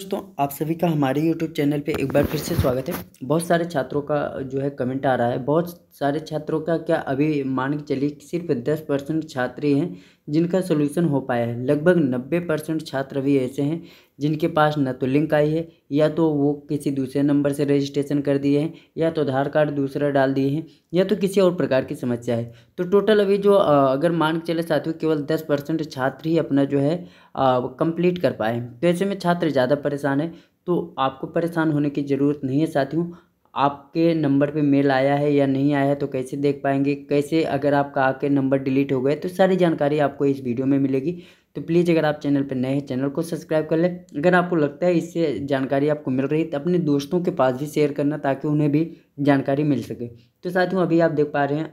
दोस्तों आप सभी का हमारे YouTube चैनल पे एक बार फिर से स्वागत है बहुत सारे छात्रों का जो है कमेंट आ रहा है बहुत सारे छात्रों का क्या अभी मान के चलिए सिर्फ दस परसेंट छात्र ही हैं जिनका सोल्यूशन हो पाया है लगभग नब्बे परसेंट छात्र भी ऐसे हैं जिनके पास न तो लिंक आई है या तो वो किसी दूसरे नंबर से रजिस्ट्रेशन कर दिए हैं या तो आधार कार्ड दूसरा डाल दिए हैं या तो किसी और प्रकार की समस्या है तो टोटल अभी जो अगर मान के चले साथियों केवल दस परसेंट छात्र ही अपना जो है कंप्लीट कर पाए तो ऐसे में छात्र ज़्यादा परेशान है तो आपको परेशान होने की ज़रूरत नहीं है साथियों आपके नंबर पे मेल आया है या नहीं आया है तो कैसे देख पाएंगे कैसे अगर आपका आके नंबर डिलीट हो गए तो सारी जानकारी आपको इस वीडियो में मिलेगी तो प्लीज़ अगर आप चैनल पर नए हैं चैनल को सब्सक्राइब कर लें अगर आपको लगता है इससे जानकारी आपको मिल रही है तो अपने दोस्तों के पास भी शेयर करना ताकि उन्हें भी जानकारी मिल सके तो साथियों अभी आप देख पा रहे हैं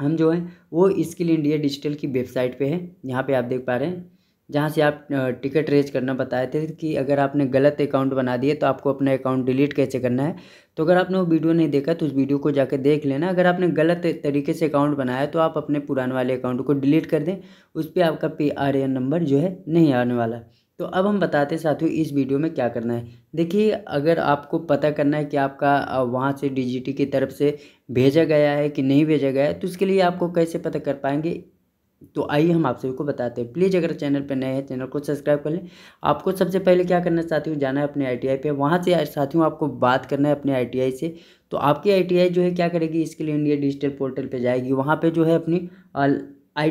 हम जो हैं वो स्किल इंडिया डिजिटल की वेबसाइट पे है यहाँ पे आप देख पा रहे हैं जहाँ से आप टिकट रेज करना बताए थे कि अगर आपने गलत अकाउंट बना दिए तो आपको अपना अकाउंट डिलीट कैसे करना है तो अगर आपने वो वीडियो नहीं देखा तो उस वीडियो को जाकर देख लेना अगर आपने गलत तरीके से अकाउंट बनाया तो आप अपने पुराने वाले अकाउंट को डिलीट कर दें उस पर आपका पी आर एन नंबर जो है नहीं आने वाला तो अब हम बताते साथियों इस वीडियो में क्या करना है देखिए अगर आपको पता करना है कि आपका वहाँ से डीजीटी की तरफ से भेजा गया है कि नहीं भेजा गया है तो उसके लिए आपको कैसे पता कर पाएंगे तो आइए हम आप सभी को बताते हैं प्लीज़ अगर चैनल पर नए हैं चैनल को सब्सक्राइब कर लें आपको सबसे पहले क्या करना है हूँ जाना है अपने आईटीआई पे वहाँ से साथियों आपको बात करना है अपने आईटीआई से तो आपकी आईटीआई जो है क्या करेगी इसके लिए इंडिया डिजिटल पोर्टल पर जाएगी वहाँ पर जो है अपनी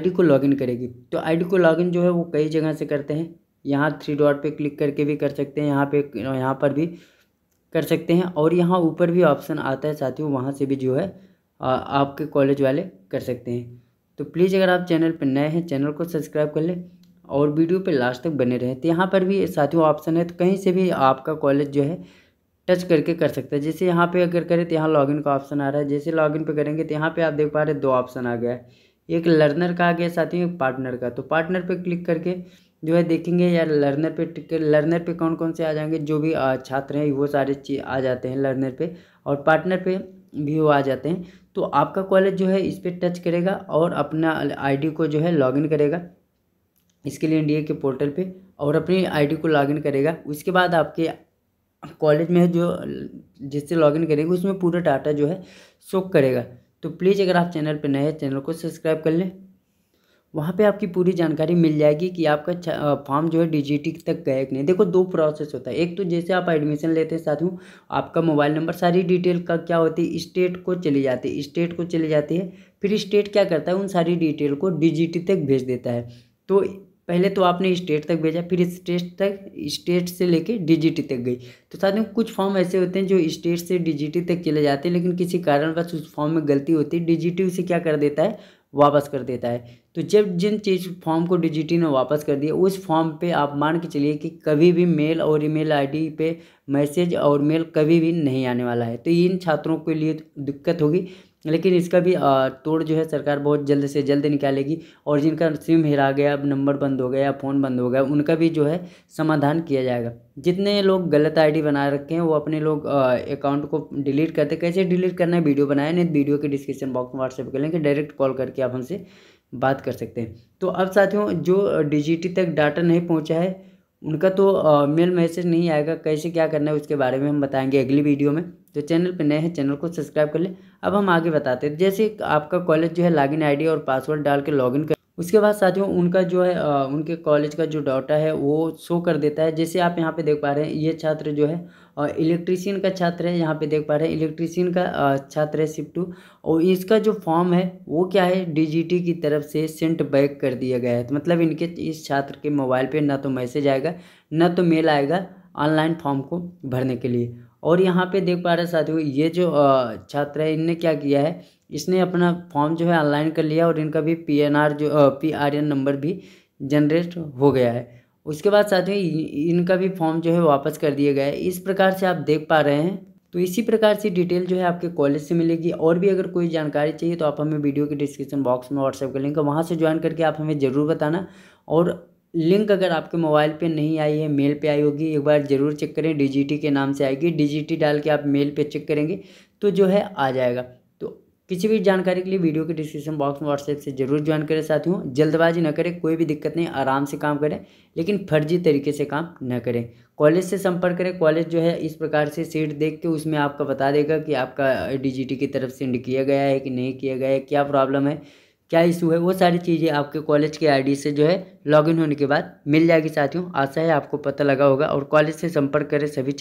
डी को लॉगिन करेगी तो डी को लॉगिन जो है वो कई जगह से करते हैं यहाँ थ्री डॉट पर क्लिक करके भी कर सकते हैं यहाँ पे यहाँ पर भी कर सकते हैं और यहाँ ऊपर भी ऑप्शन आता है साथियों वहाँ से भी जो है आपके कॉलेज वाले कर सकते हैं तो प्लीज़ अगर आप चैनल पर नए हैं चैनल को सब्सक्राइब कर लें और वीडियो पे लास्ट तक बने रहें तो यहाँ पर भी साथियों ऑप्शन है तो कहीं से भी आपका कॉलेज जो है टच करके कर सकते हैं जैसे यहाँ पे अगर करें तो यहाँ लॉगिन का ऑप्शन आ रहा है जैसे लॉगिन पे करेंगे तो यहाँ पे आप देख पा रहे दो ऑप्शन आ गया है एक लर्नर का आ गया साथियों एक पार्टनर का तो पार्टनर पे क्लिक करके जो है देखेंगे या लर्नर पे लर्नर पे कौन कौन से आ जाएंगे जो भी छात्र हैं वो सारे चीज आ जाते हैं लर्नर पर और पार्टनर पर व्यू आ जाते हैं तो आपका कॉलेज जो है इस पर टच करेगा और अपना आईडी को जो है लॉगिन करेगा इसके लिए इंडिया के पोर्टल पे और अपनी आईडी को लॉगिन करेगा उसके बाद आपके कॉलेज में जो जिससे लॉगिन करेंगे उसमें पूरा डाटा जो है शो करेगा तो प्लीज़ अगर आप चैनल पर नए हैं चैनल को सब्सक्राइब कर लें वहाँ पे आपकी पूरी जानकारी मिल जाएगी कि आपका फॉर्म जो है डीजीटी तक गया कि नहीं देखो दो प्रोसेस होता है एक तो जैसे आप एडमिशन लेते हैं साथियों आपका मोबाइल नंबर सारी डिटेल का क्या होती है स्टेट को चली जाती है स्टेट को चली जाती है फिर स्टेट क्या करता है उन सारी डिटेल को डीजीटी तक भेज देता है तो पहले तो आपने स्टेट तक भेजा फिर स्टेट तक स्टेट से लेके डीजीटी तक गई तो साथियों कुछ फॉर्म ऐसे होते हैं जो स्टेट से डीजीटी तक चले जाते हैं लेकिन किसी कारणवश उस फॉर्म में गलती होती है डीजीटी उसे क्या कर देता है वापस कर देता है तो जब जिन चीज़ फॉर्म को डिजिटी ने वापस कर दिया उस फॉर्म पे आप मान के चलिए कि कभी भी मेल और ईमेल आईडी पे मैसेज और मेल कभी भी नहीं आने वाला है तो इन छात्रों के लिए दिक्कत होगी लेकिन इसका भी तोड़ जो है सरकार बहुत जल्द से जल्द निकालेगी और जिनका सिम हिरा गया अब नंबर बंद हो गया फ़ोन बंद हो गया उनका भी जो है समाधान किया जाएगा जितने लोग गलत आईडी बना रखे हैं वो अपने लोग अकाउंट को डिलीट करते कैसे डिलीट करना है वीडियो बनाया नहीं तो वीडियो के डिस्क्रिप्शन बॉक्स में व्हाट्सएप कर लेंगे डायरेक्ट कॉल करके आप हमसे बात कर सकते हैं तो अब साथियों जो डिजिटी तक डाटा नहीं पहुँचा है उनका तो मेल मैसेज नहीं आएगा कैसे क्या करना है उसके बारे में हम बताएंगे अगली वीडियो में तो चैनल पर नए हैं चैनल को सब्सक्राइब कर लें अब हम आगे बताते हैं जैसे आपका कॉलेज जो है लॉगिन आईडी और पासवर्ड डाल के लॉगिन कर उसके बाद साथियों उनका जो है उनके कॉलेज का जो डाटा है वो शो कर देता है जैसे आप यहाँ पे देख पा रहे हैं ये छात्र जो है इलेक्ट्रीशियन का छात्र है यहाँ पे देख पा रहे हैं इलेक्ट्रीशियन का छात्र है शिफ्ट टू और इसका जो फॉर्म है वो क्या है डीजीटी की तरफ से सेंट बैक कर दिया गया है तो मतलब इनके इस छात्र के मोबाइल पर ना तो मैसेज आएगा ना तो मेल आएगा ऑनलाइन फॉर्म को भरने के लिए और यहाँ पे देख पा रहे साथियों ये जो छात्र है इनने क्या किया है इसने अपना फॉर्म जो है ऑनलाइन कर लिया और इनका भी पी एन आर जो पी आर एन नंबर भी जनरेट हो गया है उसके बाद साथ में इनका भी फॉर्म जो है वापस कर दिया गया है इस प्रकार से आप देख पा रहे हैं तो इसी प्रकार से डिटेल जो है आपके कॉलेज से मिलेगी और भी अगर कोई जानकारी चाहिए तो आप हमें वीडियो के डिस्क्रिप्शन बॉक्स में व्हाट्सएप का लिंक वहाँ से ज्वाइन करके आप हमें ज़रूर बताना और लिंक अगर आपके मोबाइल पे नहीं आई है मेल पे आई होगी एक बार ज़रूर चेक करें डीजीटी के नाम से आएगी डीजीटी डाल के आप मेल पे चेक करेंगे तो जो है आ जाएगा किसी भी जानकारी के लिए वीडियो के डिस्क्रिप्शन बॉक्स में व्हाट्सएप से जरूर ज्वाइन करें साथियों जल्दबाजी न करें कोई भी दिक्कत नहीं आराम से काम करें लेकिन फर्जी तरीके से काम न करें कॉलेज से संपर्क करें कॉलेज जो है इस प्रकार से सीट देख के उसमें आपका बता देगा कि आपका डीजीटी की तरफ सेंड किया गया है कि नहीं किया गया है क्या प्रॉब्लम है क्या इशू है वो सारी चीज़ें आपके कॉलेज के आईडी से जो है लॉगिन होने के बाद मिल जाएगी साथियों आशा है आपको पता लगा होगा और कॉलेज से संपर्क करें सभी